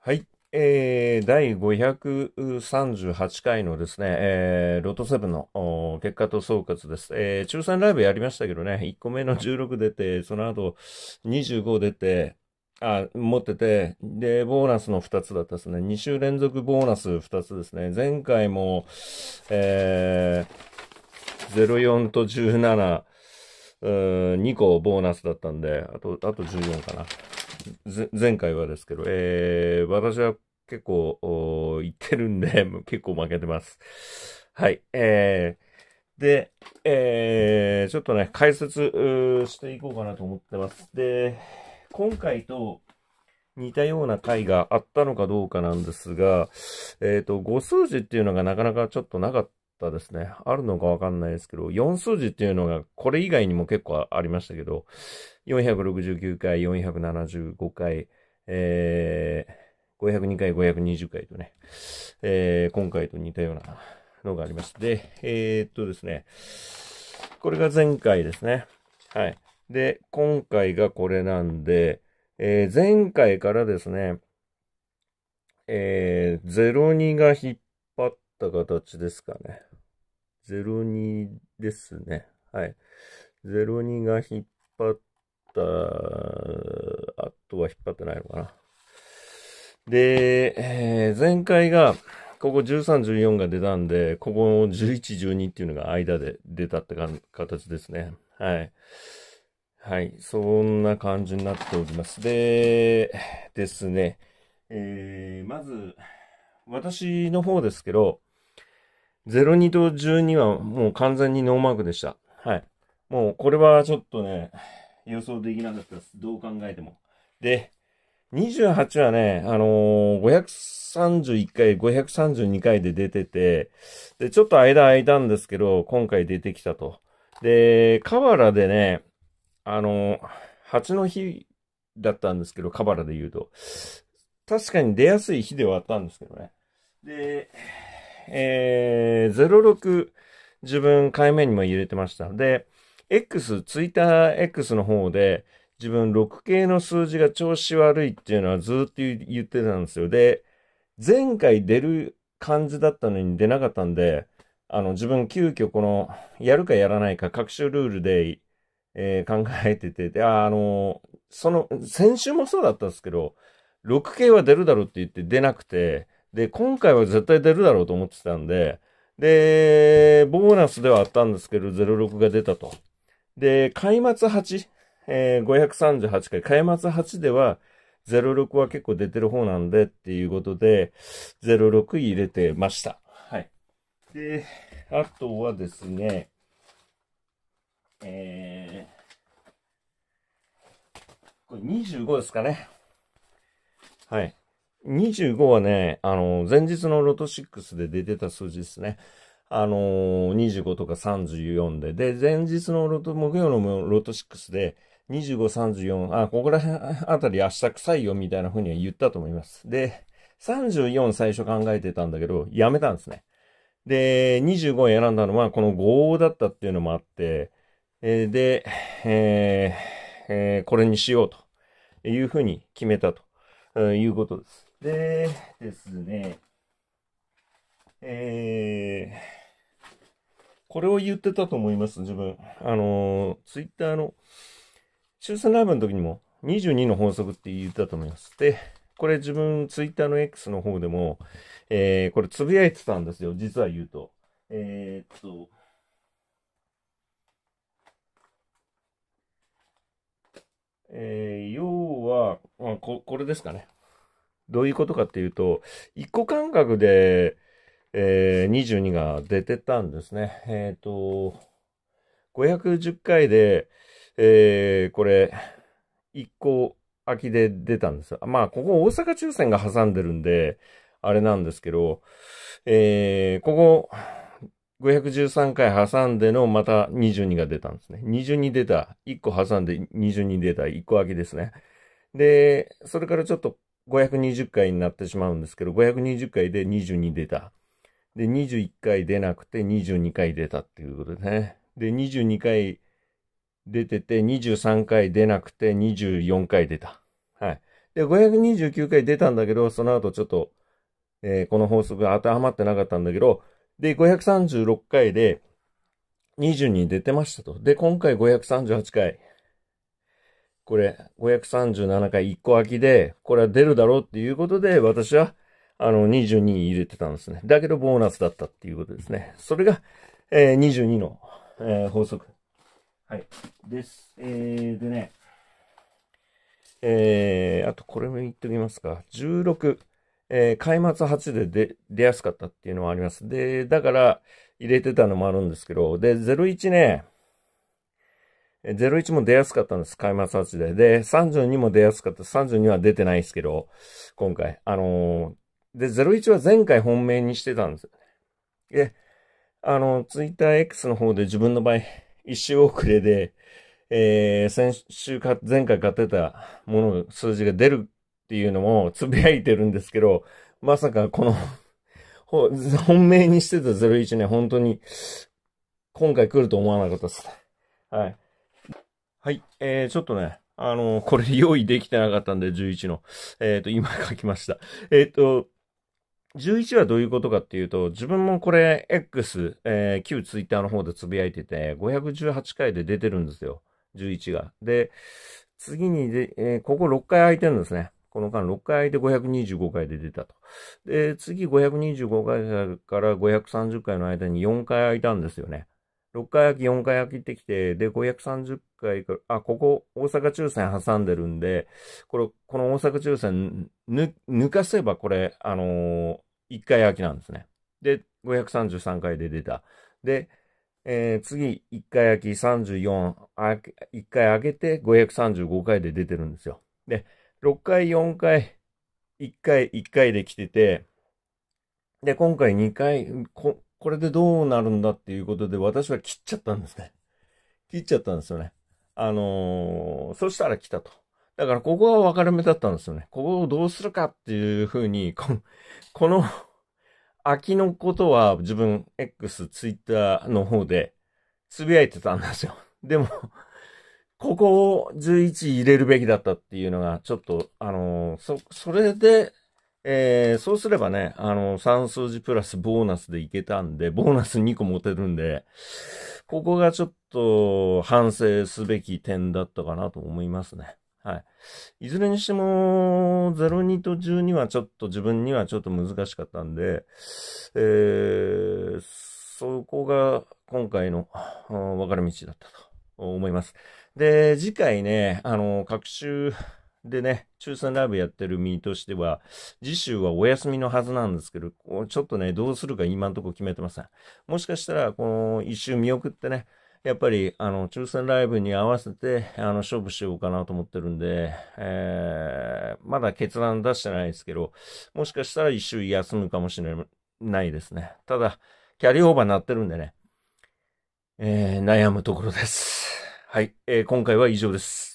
はい。えー、第538回のですね、えー、ロトンの結果と総括です、えー。抽選ライブやりましたけどね、1個目の16出て、その後25出て、あ、持ってて、で、ボーナスの2つだったですね。2週連続ボーナス2つですね。前回も、えー、04と17、2個ボーナスだったんで、あと、あと14かな。前回はですけど、えー、私は結構、言ってるんで、結構負けてます。はい。えー、で、えー、ちょっとね、解説していこうかなと思ってます。で、今回と似たような回があったのかどうかなんですが、えっ、ー、と、誤数字っていうのがなかなかちょっとなかったですね。あるのかわかんないですけど、4数字っていうのが、これ以外にも結構ありましたけど、469回、475回、えー、502回、520回とね、えー、今回と似たようなのがありまして、えー、っとですね、これが前回ですね。はい。で、今回がこれなんで、えー、前回からですね、えー、02が引っ張った形ですかね。02ですね。はい。02が引っ張った、あとは引っ張ってないのかな。で、えー、前回が、ここ13、14が出たんで、ここの11、12っていうのが間で出たって形ですね。はい。はい。そんな感じになっております。で、ですね。えー、まず、私の方ですけど、02と12はもう完全にノーマークでした。はい。もうこれはちょっとね、予想できなかったです。どう考えても。で、28はね、あのー、531回、532回で出てて、で、ちょっと間空いたんですけど、今回出てきたと。で、河原でね、あのー、8の日だったんですけど、河原で言うと。確かに出やすい日ではあったんですけどね。で、えー、06、自分回目にも入れてました。で、X、ツイッター X の方で、自分6系の数字が調子悪いっていうのはずっと言ってたんですよ。で、前回出る感じだったのに出なかったんで、あの、自分急遽この、やるかやらないか各種ルールで、えー、考えてて、で、あ、あのー、その、先週もそうだったんですけど、6系は出るだろうって言って出なくて、で、今回は絶対出るだろうと思ってたんで、で、ボーナスではあったんですけど、06が出たと。で、開幕8、えー、538回、開幕8では、06は結構出てる方なんでっていうことで、06入れてました。はい。で、あとはですね、えー、これ25ですかね。はい。25はね、あの、前日のロト6で出てた数字ですね。あのー、25とか34で、で、前日のロト、木曜のロト6で、25、34、あ、ここら辺あたり明日臭いよみたいな風には言ったと思います。で、34最初考えてたんだけど、やめたんですね。で、25選んだのはこの5だったっていうのもあって、えー、で、えーえー、これにしようという風に決めたということです。でですね、えー、これを言ってたと思います、自分。あのツイッターの、抽選ライブの時にも、22の法則って言ってたと思います。で、これ自分、ツイッターの X の方でも、えー、これつぶやいてたんですよ、実は言うと。えー、っと、えー、要は、まあこ、これですかね。どういうことかっていうと、1個間隔で、えー、22が出てたんですね。えっ、ー、と、510回で、えー、これ、1個空きで出たんですよ。まあ、ここ大阪抽選が挟んでるんで、あれなんですけど、えー、ここ、513回挟んでのまた22が出たんですね。22出た。1個挟んで22出た。1個空きですね。で、それからちょっと520回になってしまうんですけど、520回で22出た。で、21回出なくて22回出たっていうことですね。で、22回出てて、23回出なくて24回出た。はい。で、529回出たんだけど、その後ちょっと、えー、この法則が当てはまってなかったんだけど、で、536回で22出てましたと。で、今回538回。これ、537回1個空きで、これは出るだろうっていうことで、私は、あの、22入れてたんですね。だけど、ボーナスだったっていうことですね。それが、えー、22の、えー、法則。はい。です。えー、でね。えー、あとこれも言っておきますか。16、えー、開幕8でで出やすかったっていうのはあります。で、だから入れてたのもあるんですけど、で、01ね、01も出やすかったんです。開幕撮影で。で、32も出やすかった。32は出てないですけど、今回。あのー、で、01は前回本命にしてたんですで、あの、ツイッター X の方で自分の場合、一周遅れで、えー、先週か、前回買ってたもの、数字が出るっていうのもつぶやいてるんですけど、まさかこの 本命にしてた01ね、本当に、今回来ると思わなかったです。はい。はい。えー、ちょっとね、あのー、これ用意できてなかったんで、11の。えっ、ー、と、今書きました。えっ、ー、と、11はどういうことかっていうと、自分もこれ X、えー、旧 Twitter の方でつぶやいてて、518回で出てるんですよ。11が。で、次にで、えー、ここ6回空いてるんですね。この間6回空いて525回で出たと。で、次525回から530回の間に4回空いたんですよね。6回空き、4回空きってきて、で、530回から、あ、ここ、大阪抽選挟んでるんで、これ、この大阪抽選、ぬ、抜かせばこれ、あのー、1回空きなんですね。で、533回で出た。で、えー、次、1回空き34、あ1回空けて535回で出てるんですよ。で、6回、4回、1回、1回で来てて、で、今回2回、ここれでどうなるんだっていうことで、私は切っちゃったんですね。切っちゃったんですよね。あのー、そしたら来たと。だからここは分かれ目だったんですよね。ここをどうするかっていうふうに、この、この秋のことは自分 X、Twitter の方で呟いてたんですよ。でも、ここを11入れるべきだったっていうのが、ちょっと、あのー、そ、それで、えー、そうすればね、あの、3数字プラスボーナスでいけたんで、ボーナス2個持てるんで、ここがちょっと反省すべき点だったかなと思いますね。はい。いずれにしても、02と12はちょっと自分にはちょっと難しかったんで、えー、そこが今回の分かれ道だったと思います。で、次回ね、あの、各週、でね、抽選ライブやってる身としては、次週はお休みのはずなんですけど、ちょっとね、どうするか今んとこ決めてません。もしかしたら、この一周見送ってね、やっぱり、あの、抽選ライブに合わせて、あの、勝負しようかなと思ってるんで、えー、まだ決断出してないですけど、もしかしたら一周休むかもしれないですね。ただ、キャリーオーバーになってるんでね、えー、悩むところです。はい、えー、今回は以上です。